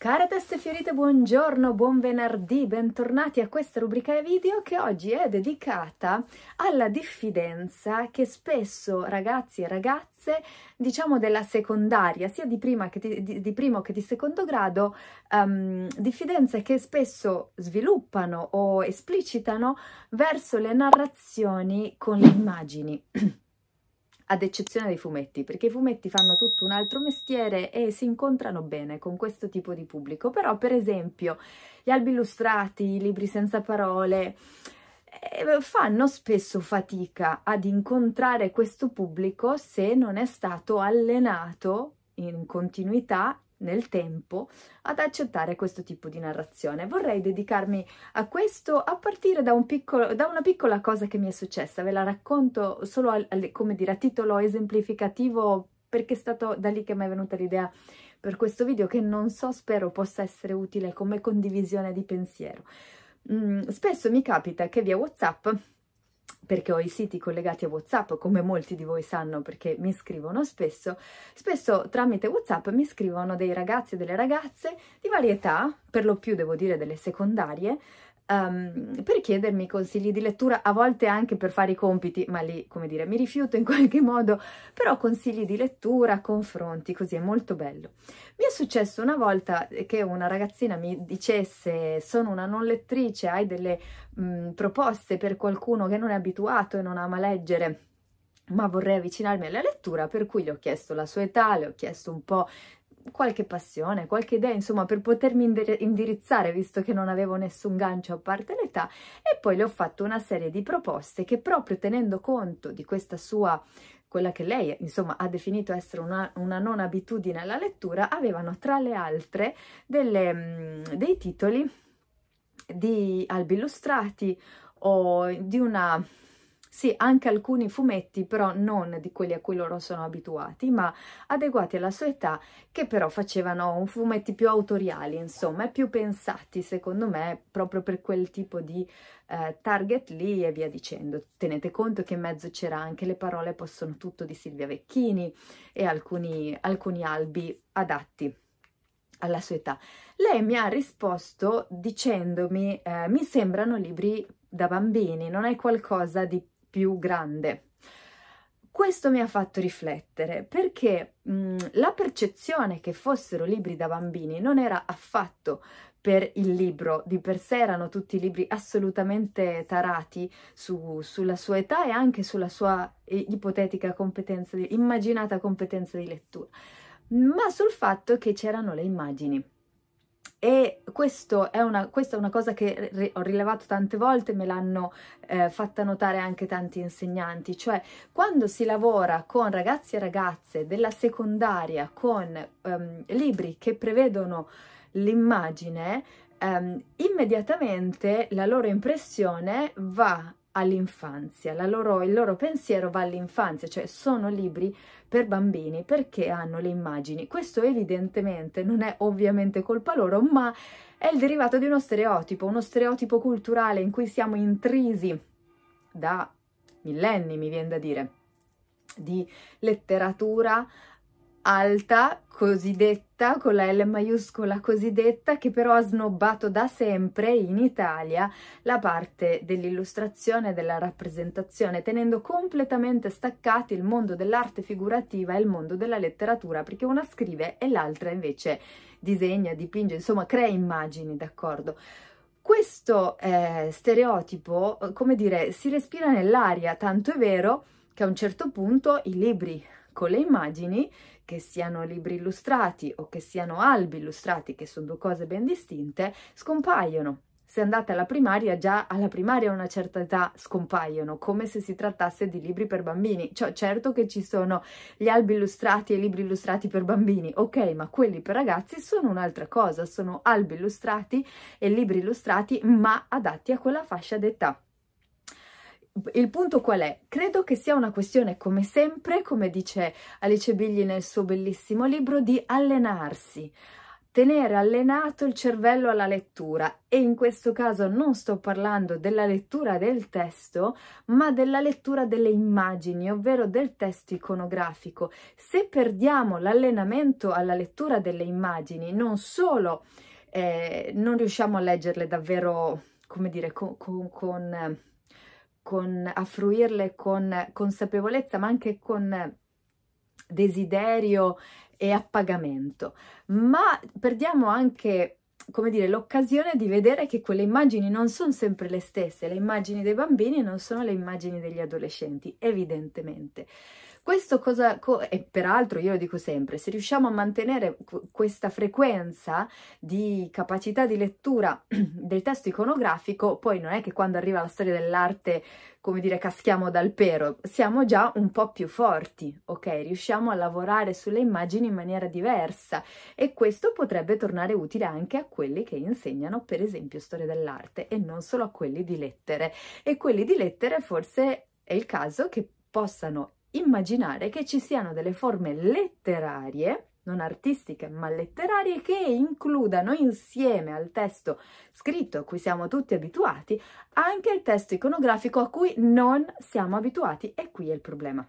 Care teste fiorite, buongiorno, buon venerdì, bentornati a questa rubrica video che oggi è dedicata alla diffidenza che spesso ragazzi e ragazze, diciamo della secondaria, sia di, prima che di, di, di primo che di secondo grado, um, diffidenze che spesso sviluppano o esplicitano verso le narrazioni con le immagini. ad eccezione dei fumetti, perché i fumetti fanno tutto un altro mestiere e si incontrano bene con questo tipo di pubblico, però per esempio gli albi illustrati, i libri senza parole, eh, fanno spesso fatica ad incontrare questo pubblico se non è stato allenato in continuità nel tempo ad accettare questo tipo di narrazione. Vorrei dedicarmi a questo a partire da, un piccolo, da una piccola cosa che mi è successa, ve la racconto solo al, al, come dire, a titolo esemplificativo perché è stato da lì che mi è venuta l'idea per questo video che non so, spero possa essere utile come condivisione di pensiero. Mm, spesso mi capita che via Whatsapp perché ho i siti collegati a WhatsApp, come molti di voi sanno perché mi scrivono spesso, spesso tramite WhatsApp mi scrivono dei ragazzi e delle ragazze di varietà, per lo più devo dire delle secondarie, um, per chiedermi consigli di lettura, a volte anche per fare i compiti, ma lì, come dire, mi rifiuto in qualche modo, però consigli di lettura, confronti, così è molto bello. Mi è successo una volta eh, che una ragazzina mi dicesse sono una non lettrice, hai delle mh, mm, proposte per qualcuno che non è abituato e non ama leggere ma vorrei avvicinarmi alla lettura, per cui le ho chiesto la sua età, le ho chiesto un po' qualche passione, qualche idea, insomma, per potermi indirizzare, visto che non avevo nessun gancio a parte l'età, e poi le ho fatto una serie di proposte che proprio tenendo conto di questa sua quella che lei insomma ha definito essere una, una, non abitudine alla lettura, avevano tra le altre delle, mm, dei titoli di albi illustrati o di una sì, anche alcuni fumetti, però non di quelli a cui loro sono abituati, ma adeguati alla sua età, che però facevano fumetti più autoriali, insomma, e più pensati, secondo me, proprio per quel tipo di eh, target lì e via dicendo. Tenete conto che in mezzo c'era anche Le parole possono tutto di Silvia Vecchini e alcuni, alcuni albi adatti alla sua età. Lei mi ha risposto dicendomi eh, mi sembrano libri da bambini, non è qualcosa di più grande. Questo mi ha fatto riflettere perché mh, mm, la percezione che fossero libri da bambini non era affatto per il libro, di per sé erano tutti libri assolutamente tarati su, sulla sua età e anche sulla sua eh, ipotetica competenza, di, immaginata competenza di lettura, ma sul fatto che c'erano le immagini e questo è una, questa è una cosa che re, ho rilevato tante volte, me l'hanno eh, fatta notare anche tanti insegnanti, cioè quando si lavora con ragazzi e ragazze della secondaria con um, libri che prevedono l'immagine, um, immediatamente la loro impressione va all'infanzia, loro, il loro pensiero va all'infanzia, cioè sono libri per bambini perché hanno le immagini. Questo evidentemente non è ovviamente colpa loro, ma è il derivato di uno stereotipo, uno stereotipo culturale in cui siamo intrisi da millenni, mi viene da dire, di letteratura alta cosiddetta, con la L maiuscola cosiddetta, che però ha snobbato da sempre in Italia la parte dell'illustrazione e della rappresentazione, tenendo completamente staccati il mondo dell'arte figurativa e il mondo della letteratura, perché una scrive e l'altra invece disegna, dipinge, insomma crea immagini, d'accordo? Questo eh, stereotipo, come dire, si respira nell'aria, tanto è vero che a un certo punto i libri con le immagini che siano libri illustrati o che siano albi illustrati, che sono due cose ben distinte, scompaiono. Se andate alla primaria, già alla primaria a una certa età scompaiono, come se si trattasse di libri per bambini. Cioè, certo che ci sono gli albi illustrati e i libri illustrati per bambini, ok, ma quelli per ragazzi sono un'altra cosa, sono albi illustrati e libri illustrati, ma adatti a quella fascia d'età il punto qual è? Credo che sia una questione, come sempre, come dice Alice Bigli nel suo bellissimo libro, di allenarsi tenere allenato il cervello alla lettura e in questo caso non sto parlando della lettura del testo ma della lettura delle immagini ovvero del testo iconografico se perdiamo l'allenamento alla lettura delle immagini non solo eh, non riusciamo a leggerle davvero come dire con, con, con con, a fruirle con consapevolezza, ma anche con desiderio e appagamento. Ma perdiamo anche come dire, l'occasione di vedere che quelle immagini non sono sempre le stesse, le immagini dei bambini non sono le immagini degli adolescenti, evidentemente. Questo cosa, co- e peraltro io lo dico sempre, se riusciamo a mantenere qu- questa frequenza di capacità di lettura del testo iconografico, poi non è che quando arriva la storia dell'arte, come dire, caschiamo dal pero, siamo già un po' più forti, ok? Riusciamo a lavorare sulle immagini in maniera diversa e questo potrebbe tornare utile anche a quelli che insegnano, per esempio, storia dell'arte e non solo a quelli di lettere. E quelli di lettere forse è il caso che possano immaginare che ci siano delle forme letterarie, non artistiche ma letterarie, che includano insieme al testo scritto a cui siamo tutti abituati anche il testo iconografico a cui non siamo abituati e qui è il problema.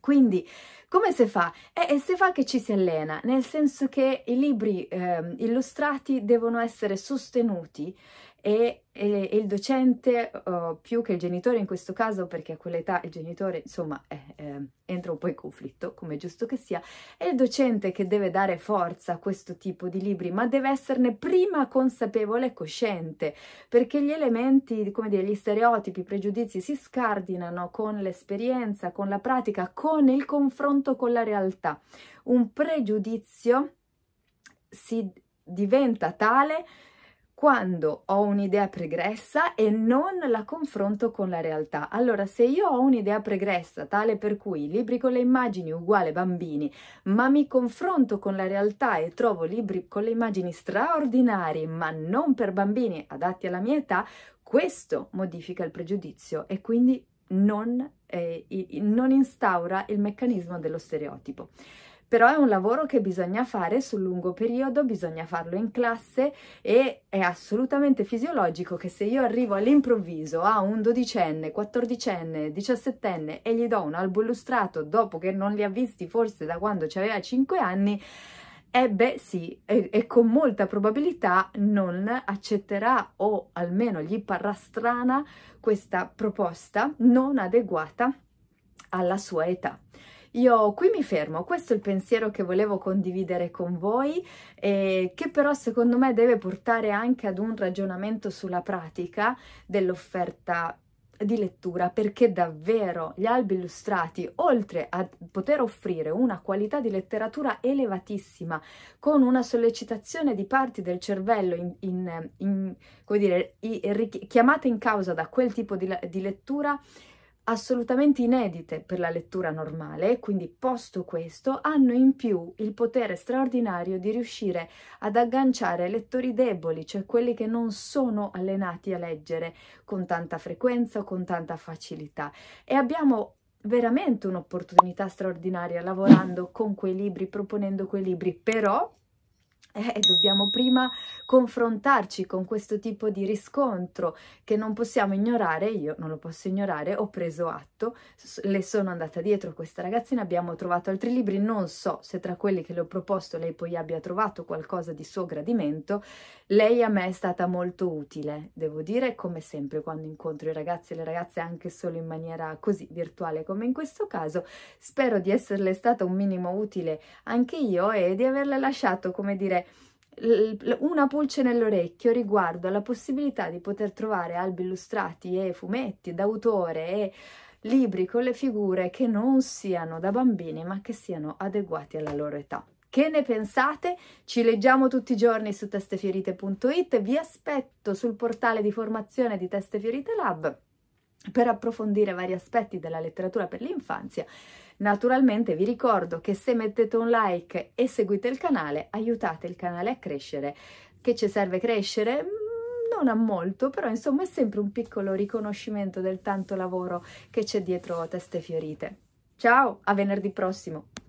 Quindi come si fa? Eh, e, si fa che ci si allena, nel senso che i libri eh, illustrati devono essere sostenuti e, e, e il docente, uh, più che il genitore in questo caso, perché a quell'età il genitore insomma è, è, entra un po' in conflitto, come è giusto che sia, è il docente che deve dare forza a questo tipo di libri, ma deve esserne prima consapevole e cosciente, perché gli elementi, come dire, gli stereotipi, i pregiudizi si scardinano con l'esperienza, con la pratica, con il confronto con la realtà. Un pregiudizio si diventa tale quando ho un'idea pregressa e non la confronto con la realtà. Allora, se io ho un'idea pregressa tale per cui libri con le immagini uguale bambini, ma mi confronto con la realtà e trovo libri con le immagini straordinari, ma non per bambini adatti alla mia età, questo modifica il pregiudizio e quindi non, eh, non instaura il meccanismo dello stereotipo però è un lavoro che bisogna fare sul lungo periodo, bisogna farlo in classe e è assolutamente fisiologico che se io arrivo all'improvviso a un dodicenne, quattordicenne, diciassettenne e gli do un albo illustrato dopo che non li ha visti forse da quando aveva cinque anni, eh sì, e, e, con molta probabilità non accetterà o almeno gli parrà strana questa proposta non adeguata alla sua età. Io qui mi fermo, questo è il pensiero che volevo condividere con voi, eh, che però secondo me deve portare anche ad un ragionamento sulla pratica dell'offerta di lettura perché davvero gli albi illustrati, oltre a poter offrire una qualità di letteratura elevatissima, con una sollecitazione di parti del cervello in, in, in, dire, chiamate in causa da quel tipo di, di lettura, assolutamente inedite per la lettura normale, quindi posto questo, hanno in più il potere straordinario di riuscire ad agganciare lettori deboli, cioè quelli che non sono allenati a leggere con tanta frequenza o con tanta facilità. E abbiamo veramente un'opportunità straordinaria lavorando con quei libri, proponendo quei libri, però eh, dobbiamo prima confrontarci con questo tipo di riscontro che non possiamo ignorare, io non lo posso ignorare, ho preso atto, le sono andata dietro questa ragazzina, abbiamo trovato altri libri, non so se tra quelli che le ho proposto lei poi abbia trovato qualcosa di suo gradimento, lei a me è stata molto utile, devo dire, come sempre quando incontro i ragazzi e le ragazze anche solo in maniera così virtuale come in questo caso, spero di esserle stata un minimo utile anche io e di averle lasciato, come dire, una pulce nell'orecchio riguardo alla possibilità di poter trovare albi illustrati e fumetti d'autore e libri con le figure che non siano da bambini ma che siano adeguati alla loro età. Che ne pensate? Ci leggiamo tutti i giorni su testefierite.it, vi aspetto sul portale di formazione di Teste Fiorite Lab per approfondire vari aspetti della letteratura per l'infanzia. Naturalmente vi ricordo che se mettete un like e seguite il canale, aiutate il canale a crescere. Che ci serve crescere? Mm, non a molto, però insomma è sempre un piccolo riconoscimento del tanto lavoro che c'è dietro Teste Fiorite. Ciao, a venerdì prossimo!